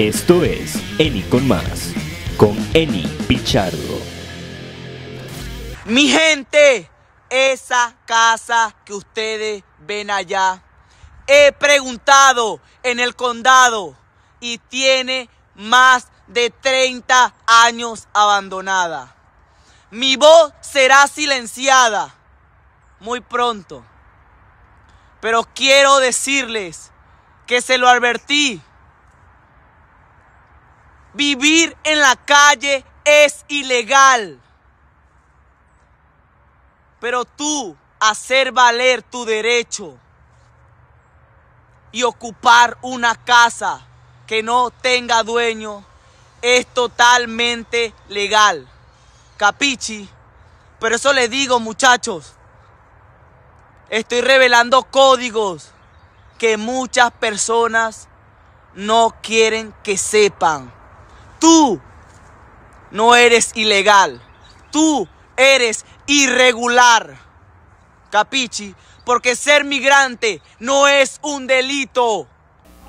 Esto es Eni con más, con Eni Pichardo. Mi gente, esa casa que ustedes ven allá, he preguntado en el condado y tiene más de 30 años abandonada. Mi voz será silenciada muy pronto. Pero quiero decirles que se lo advertí Vivir en la calle es ilegal. Pero tú hacer valer tu derecho y ocupar una casa que no tenga dueño es totalmente legal. Capichi. Pero eso les digo, muchachos. Estoy revelando códigos que muchas personas no quieren que sepan. Tú no eres ilegal. Tú eres irregular. Capichi, porque ser migrante no es un delito.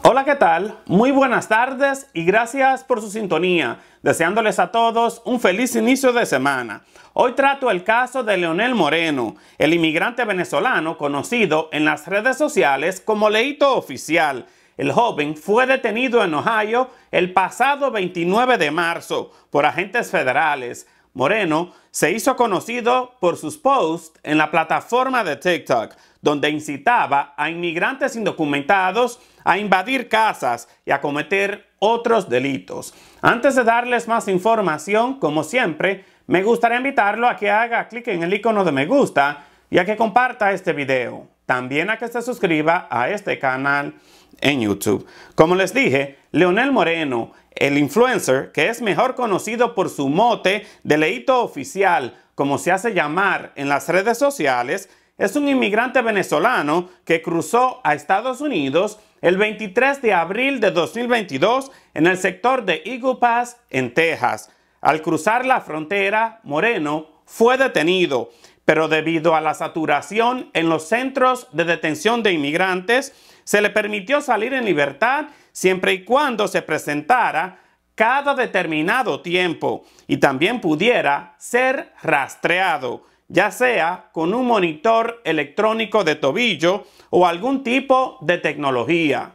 Hola, ¿qué tal? Muy buenas tardes y gracias por su sintonía. Deseándoles a todos un feliz inicio de semana. Hoy trato el caso de Leonel Moreno, el inmigrante venezolano conocido en las redes sociales como Leito Oficial, el joven, fue detenido en Ohio el pasado 29 de marzo por agentes federales. Moreno se hizo conocido por sus posts en la plataforma de TikTok, donde incitaba a inmigrantes indocumentados a invadir casas y a cometer otros delitos. Antes de darles más información, como siempre, me gustaría invitarlo a que haga clic en el icono de me gusta y a que comparta este video. También a que se suscriba a este canal en YouTube. Como les dije, Leonel Moreno, el influencer, que es mejor conocido por su mote de leito oficial, como se hace llamar en las redes sociales, es un inmigrante venezolano que cruzó a Estados Unidos el 23 de abril de 2022 en el sector de Eagle Pass, en Texas. Al cruzar la frontera, Moreno fue detenido, pero debido a la saturación en los centros de detención de inmigrantes, se le permitió salir en libertad siempre y cuando se presentara cada determinado tiempo y también pudiera ser rastreado, ya sea con un monitor electrónico de tobillo o algún tipo de tecnología.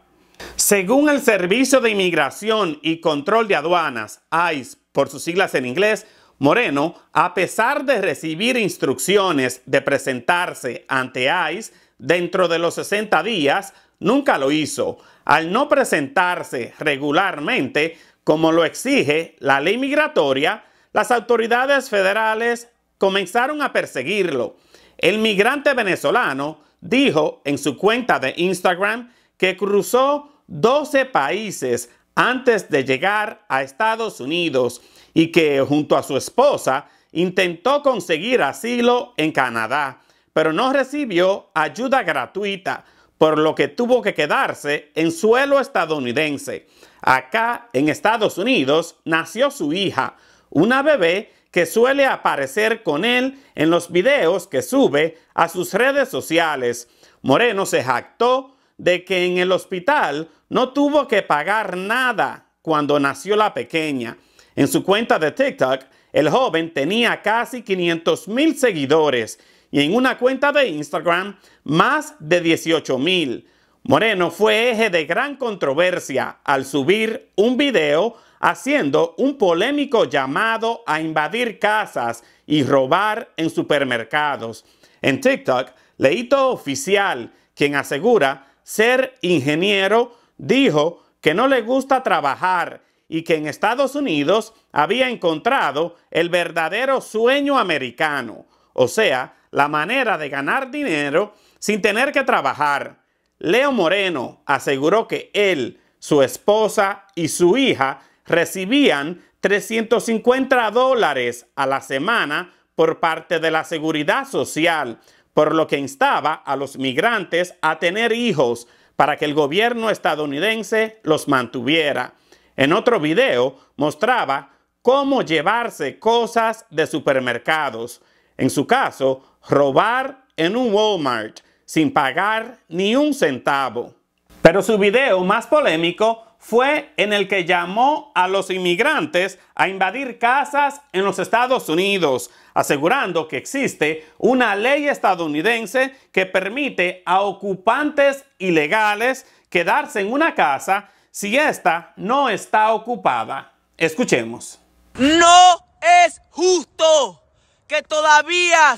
Según el Servicio de Inmigración y Control de Aduanas, ICE, por sus siglas en inglés, Moreno, a pesar de recibir instrucciones de presentarse ante ICE dentro de los 60 días, nunca lo hizo, al no presentarse regularmente como lo exige la ley migratoria, las autoridades federales comenzaron a perseguirlo. El migrante venezolano dijo en su cuenta de Instagram que cruzó 12 países antes de llegar a Estados Unidos y que junto a su esposa intentó conseguir asilo en Canadá, pero no recibió ayuda gratuita por lo que tuvo que quedarse en suelo estadounidense. Acá, en Estados Unidos, nació su hija, una bebé que suele aparecer con él en los videos que sube a sus redes sociales. Moreno se jactó de que en el hospital no tuvo que pagar nada cuando nació la pequeña. En su cuenta de TikTok, el joven tenía casi 500 mil seguidores y en una cuenta de Instagram más de 18 mil. Moreno fue eje de gran controversia al subir un video haciendo un polémico llamado a invadir casas y robar en supermercados. En TikTok, Leito Oficial, quien asegura ser ingeniero, dijo que no le gusta trabajar y que en Estados Unidos había encontrado el verdadero sueño americano, o sea, la manera de ganar dinero sin tener que trabajar. Leo Moreno aseguró que él, su esposa y su hija recibían 350 dólares a la semana por parte de la seguridad social, por lo que instaba a los migrantes a tener hijos para que el gobierno estadounidense los mantuviera. En otro video mostraba cómo llevarse cosas de supermercados. En su caso, robar en un Walmart sin pagar ni un centavo. Pero su video más polémico fue en el que llamó a los inmigrantes a invadir casas en los Estados Unidos, asegurando que existe una ley estadounidense que permite a ocupantes ilegales quedarse en una casa si ésta no está ocupada. Escuchemos. No es justo que todavía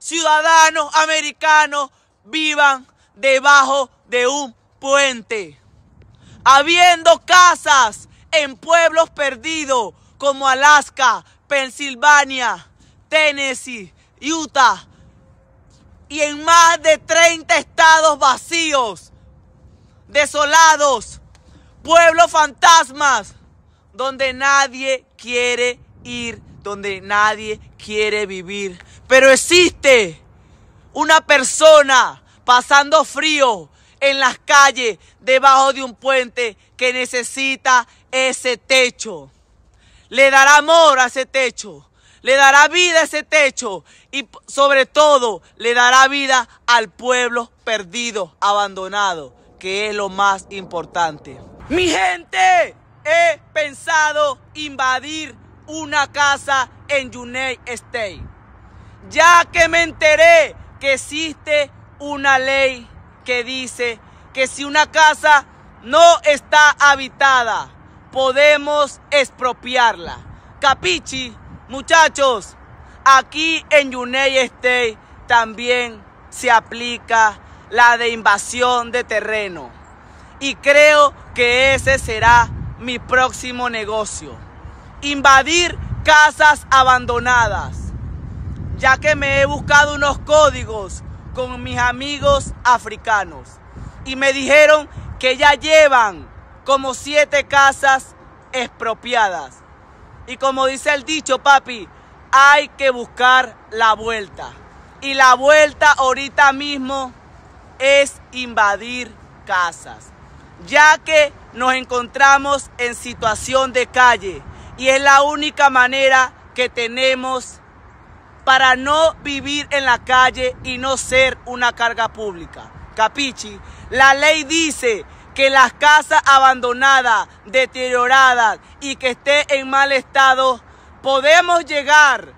ciudadanos americanos vivan debajo de un puente. Habiendo casas en pueblos perdidos como Alaska, Pensilvania, Tennessee, Utah y en más de 30 estados vacíos, desolados, pueblos fantasmas, donde nadie quiere ir, donde nadie quiere vivir pero existe una persona pasando frío en las calles, debajo de un puente, que necesita ese techo. Le dará amor a ese techo, le dará vida a ese techo y sobre todo le dará vida al pueblo perdido, abandonado, que es lo más importante. Mi gente, he pensado invadir una casa en United State ya que me enteré que existe una ley que dice que si una casa no está habitada, podemos expropiarla. Capichi, muchachos, aquí en Yuney State también se aplica la de invasión de terreno. Y creo que ese será mi próximo negocio. Invadir casas abandonadas ya que me he buscado unos códigos con mis amigos africanos y me dijeron que ya llevan como siete casas expropiadas. Y como dice el dicho, papi, hay que buscar la vuelta. Y la vuelta ahorita mismo es invadir casas, ya que nos encontramos en situación de calle y es la única manera que tenemos para no vivir en la calle y no ser una carga pública. Capichi, la ley dice que las casas abandonadas, deterioradas y que estén en mal estado, podemos llegar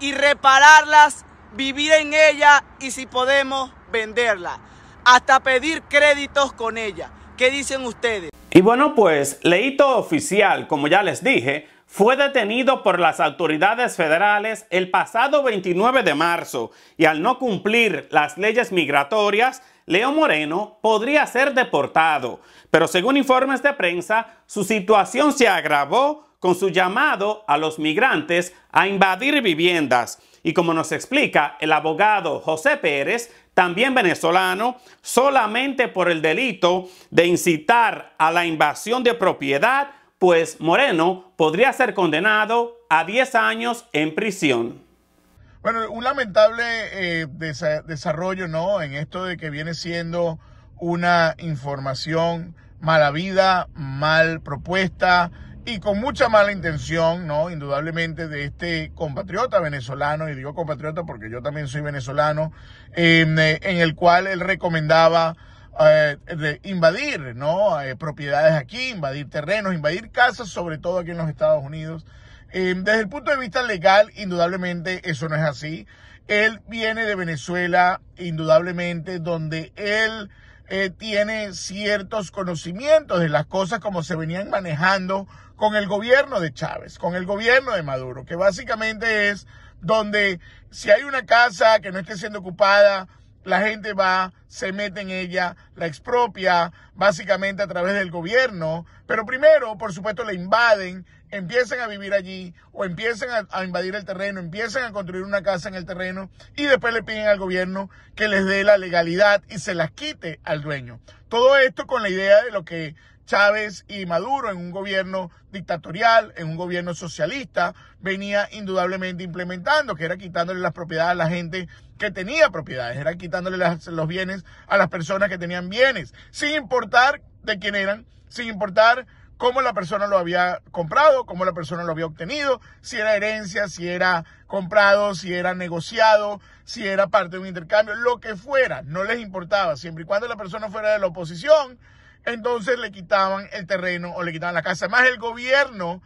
y repararlas, vivir en ella y si podemos venderla hasta pedir créditos con ella. ¿Qué dicen ustedes? Y bueno, pues leíto oficial, como ya les dije, fue detenido por las autoridades federales el pasado 29 de marzo y al no cumplir las leyes migratorias, Leo Moreno podría ser deportado. Pero según informes de prensa, su situación se agravó con su llamado a los migrantes a invadir viviendas. Y como nos explica el abogado José Pérez, también venezolano, solamente por el delito de incitar a la invasión de propiedad pues Moreno podría ser condenado a 10 años en prisión. Bueno, un lamentable eh, desarrollo, ¿no? En esto de que viene siendo una información mala vida, mal propuesta y con mucha mala intención, ¿no? Indudablemente de este compatriota venezolano, y digo compatriota porque yo también soy venezolano, eh, en el cual él recomendaba eh, invadir ¿no? Eh, propiedades aquí, invadir terrenos, invadir casas, sobre todo aquí en los Estados Unidos. Eh, desde el punto de vista legal, indudablemente eso no es así. Él viene de Venezuela, indudablemente, donde él tiene ciertos conocimientos de las cosas como se venían manejando con el gobierno de Chávez, con el gobierno de Maduro, que básicamente es donde si hay una casa que no esté siendo ocupada, la gente va, se mete en ella, la expropia, básicamente a través del gobierno, pero primero, por supuesto, la invaden, empiezan a vivir allí o empiezan a, invadir el terreno, empiezan a construir una casa en el terreno y después le piden al gobierno que les dé la legalidad y se las quite al dueño. Todo esto con la idea de lo que Chávez y Maduro en un gobierno dictatorial, en un gobierno socialista, venía indudablemente implementando, que era quitándole las propiedades a la gente que tenía propiedades, era quitándole los bienes a las personas que tenían bienes, sin importar de quién eran, sin importar cómo la persona lo había comprado, cómo la persona lo había obtenido, si era herencia, si era comprado, si era negociado, si era parte de un intercambio, lo que fuera, no les importaba, siempre y cuando la persona fuera de la oposición, entonces le quitaban el terreno o le quitaban la casa. Además, el gobierno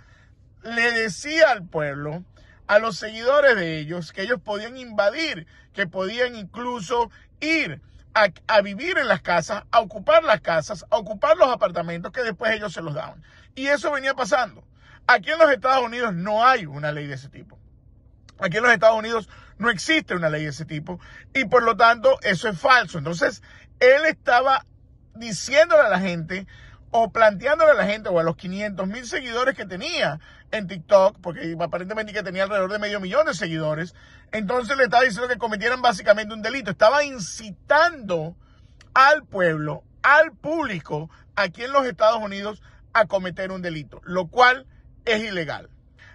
le decía al pueblo, a los seguidores de ellos, que ellos podían invadir, que podían incluso ir a, vivir en las casas, a ocupar las casas, a ocupar los apartamentos que después ellos se los daban. Y eso venía pasando. Aquí en los Estados Unidos no hay una ley de ese tipo. Aquí en los Estados Unidos no existe una ley de ese tipo y por lo tanto eso es falso. Entonces, él estaba diciéndole a la gente, o planteándole a la gente o a los 500 mil seguidores que tenía en TikTok, porque aparentemente que tenía alrededor de medio millón de seguidores, entonces le estaba diciendo que cometieran básicamente un delito, estaba incitando al pueblo, al público aquí en los Estados Unidos a cometer un delito, lo cual es ilegal.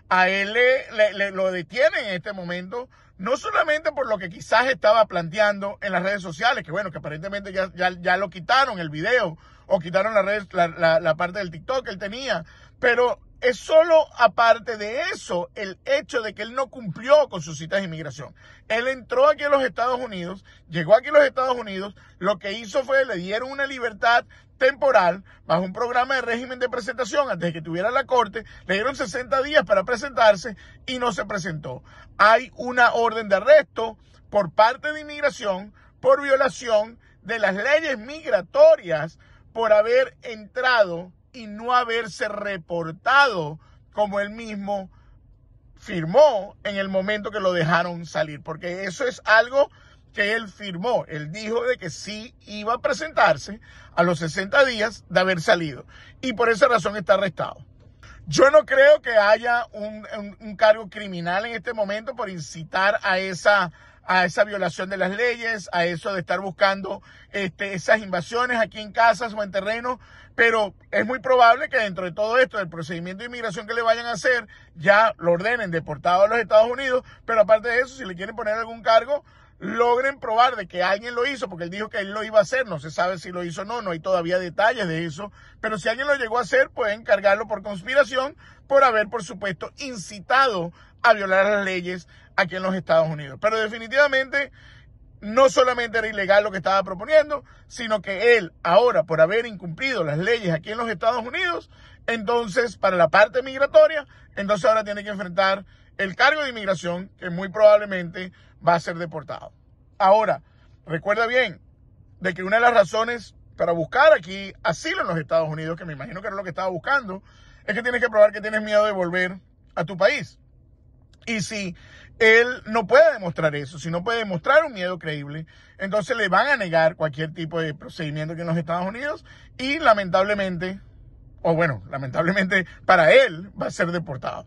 A él le, lo detienen en este momento, no solamente por lo que quizás estaba planteando en las redes sociales, que bueno, que aparentemente ya, ya, ya lo quitaron el video o quitaron la, red, la, parte del TikTok que él tenía. Pero es solo aparte de eso el hecho de que él no cumplió con sus citas de inmigración. Él entró aquí a los Estados Unidos, llegó aquí a los Estados Unidos, lo que hizo fue le dieron una libertad temporal bajo un programa de régimen de presentación antes de que tuviera la corte, le dieron 60 días para presentarse y no se presentó. Hay una orden de arresto por parte de inmigración por violación de las leyes migratorias por haber entrado y no haberse reportado como él mismo firmó en el momento que lo dejaron salir, porque eso es algo que él firmó. Él dijo de que sí iba a presentarse a los 60 días de haber salido y por esa razón está arrestado. Yo no creo que haya un, un cargo criminal en este momento por incitar a esa a esa violación de las leyes, a eso de estar buscando este, esas invasiones aquí en casas o en terrenos, pero es muy probable que dentro de todo esto, del procedimiento de inmigración que le vayan a hacer, ya lo ordenen deportado a los Estados Unidos, pero aparte de eso, si le quieren poner algún cargo, logren probar de que alguien lo hizo, porque él dijo que él lo iba a hacer, no se sabe si lo hizo o no, no hay todavía detalles de eso, pero si alguien lo llegó a hacer, pueden cargarlo por conspiración, por haber, por supuesto, incitado a violar las leyes aquí en los Estados Unidos. Pero definitivamente no solamente era ilegal lo que estaba proponiendo, sino que él ahora, por haber incumplido las leyes aquí en los Estados Unidos, entonces para la parte migratoria, entonces ahora tiene que enfrentar el cargo de inmigración que muy probablemente va a ser deportado. Ahora, recuerda bien de que una de las razones para buscar aquí asilo en los Estados Unidos, que me imagino que era lo que estaba buscando, es que tienes que probar que tienes miedo de volver a tu país. Y si él no puede demostrar eso, si no puede demostrar un miedo creíble, entonces le van a negar cualquier tipo de procedimiento que en los Estados Unidos y lamentablemente, o bueno, lamentablemente para él va a ser deportado.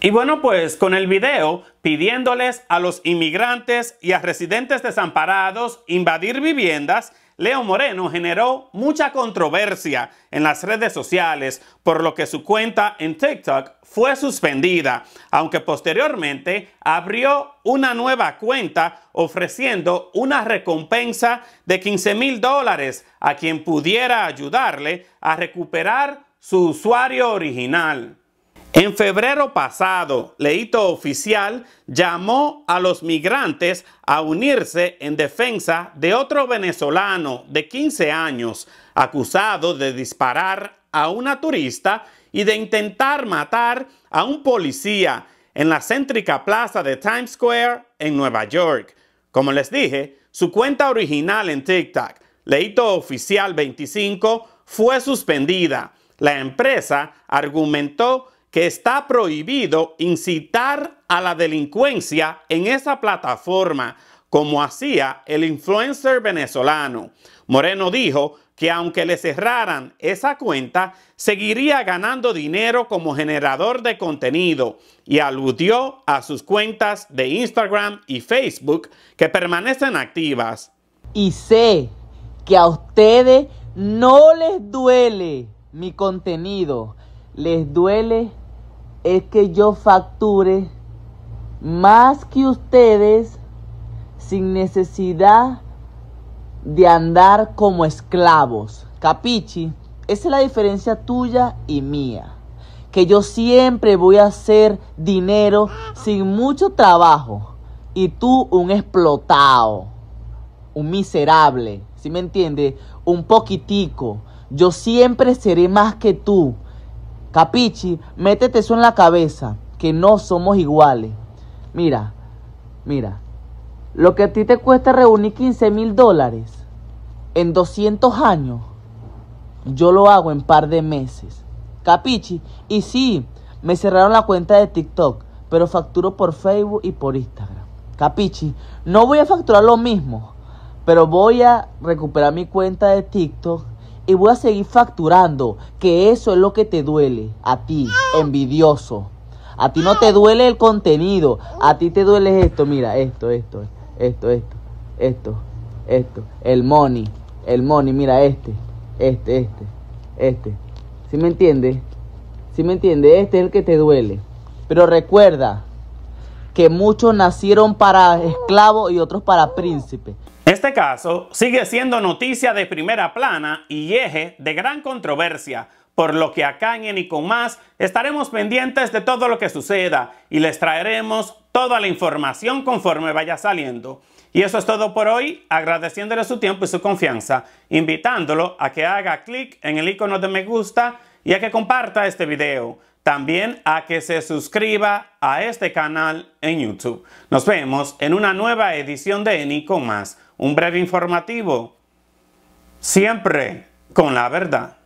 Y bueno, pues con el video pidiéndoles a los inmigrantes y a residentes desamparados invadir viviendas, Leo Moreno generó mucha controversia en las redes sociales, por lo que su cuenta en TikTok fue suspendida, aunque posteriormente abrió una nueva cuenta ofreciendo una recompensa de 15 mil dólares a quien pudiera ayudarle a recuperar su usuario original. En febrero pasado, Leito Oficial llamó a los migrantes a unirse en defensa de otro venezolano de 15 años, acusado de disparar a una turista y de intentar matar a un policía en la céntrica plaza de Times Square en Nueva York. Como les dije, su cuenta original en TikTok, Leito Oficial 25, fue suspendida. La empresa argumentó que está prohibido incitar a la delincuencia en esa plataforma, como hacía el influencer venezolano. Moreno dijo que aunque le cerraran esa cuenta, seguiría ganando dinero como generador de contenido y aludió a sus cuentas de Instagram y Facebook que permanecen activas. Y sé que a ustedes no les duele mi contenido, les duele es que yo facture más que ustedes sin necesidad de andar como esclavos. Capichi, esa es la diferencia tuya y mía. Que yo siempre voy a hacer dinero sin mucho trabajo. Y tú un explotado, un miserable, ¿sí me entiendes? Un poquitico. Yo siempre seré más que tú. Capichi, métete eso en la cabeza, que no somos iguales. Mira, mira, lo que a ti te cuesta reunir 15 mil dólares en 200 años, yo lo hago en par de meses. Capichi, y sí, me cerraron la cuenta de TikTok, pero facturo por Facebook y por Instagram. Capichi, no voy a facturar lo mismo, pero voy a recuperar mi cuenta de TikTok y voy a seguir facturando, que eso es lo que te duele a ti, envidioso. A ti no te duele el contenido, a ti te duele esto, mira, esto, esto, esto, esto, esto, esto, el money, el money, mira este, este, este, este. ¿Sí me entiendes? ¿Sí me entiendes? Este es el que te duele. Pero recuerda que muchos nacieron para esclavos y otros para príncipes este caso sigue siendo noticia de primera plana y eje de gran controversia, por lo que acá en Eni Más estaremos pendientes de todo lo que suceda y les traeremos toda la información conforme vaya saliendo. Y eso es todo por hoy, agradeciéndole su tiempo y su confianza, invitándolo a que haga clic en el icono de me gusta y a que comparta este video. También a que se suscriba a este canal en YouTube. Nos vemos en una nueva edición de Eni con más un breve informativo, siempre con la verdad.